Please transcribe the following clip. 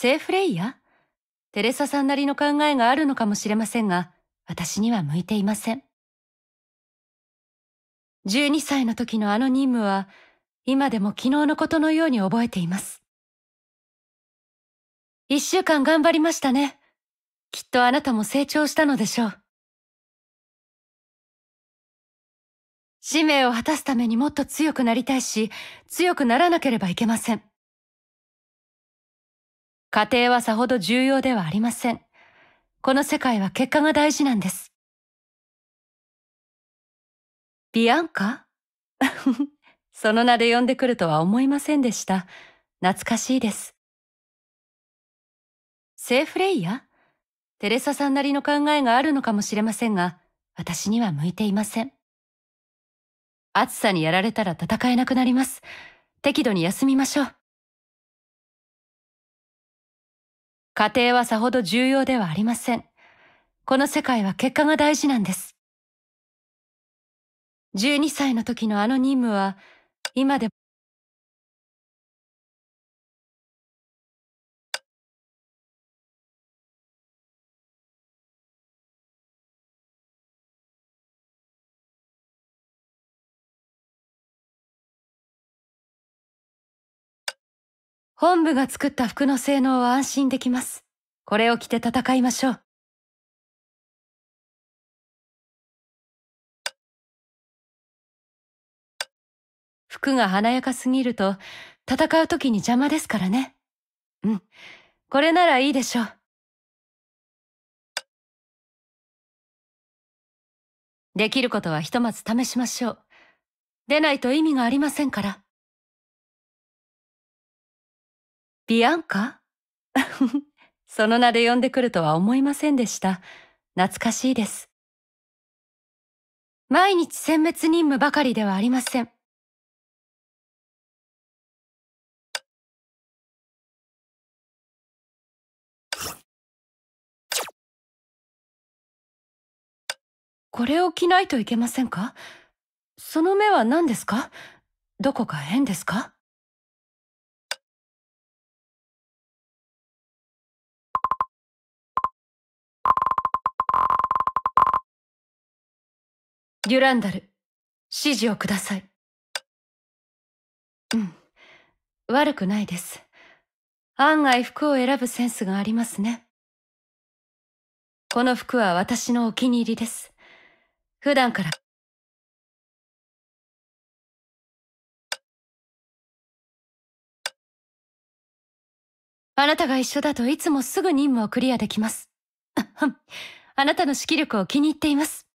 セーフレイヤテレサさんなりの考えがあるのかもしれませんが、私には向いていません。12歳の時のあの任務は、今でも昨日のことのように覚えています。一週間頑張りましたね。きっとあなたも成長したのでしょう。使命を果たすためにもっと強くなりたいし、強くならなければいけません。家庭はさほど重要ではありません。この世界は結果が大事なんです。ビアンカ その名で呼んでくるとは思いませんでした。懐かしいです。セーフレイヤテレサさんなりの考えがあるのかもしれませんが、私には向いていません。暑さにやられたら戦えなくなります。適度に休みましょう。家庭はさほど重要ではありません。この世界は結果が大事なんです。12歳の時のあの任務は、今でも本部が作った服の性能は安心できます。これを着て戦いましょう。服が華やかすぎると、戦う時に邪魔ですからね。うん。これならいいでしょう。できることはひとまず試しましょう。出ないと意味がありませんから。ビアンカ その名で呼んでくるとは思いませんでした。懐かしいです。毎日殲滅任務ばかりではありません。これを着ないといけませんかその目は何ですかどこか変ですかデュランダル、指示をください。うん、悪くないです。案外服を選ぶセンスがありますね。この服は私のお気に入りです。普段から。あなたが一緒だといつもすぐ任務をクリアできます。あなたの指揮力を気に入っています。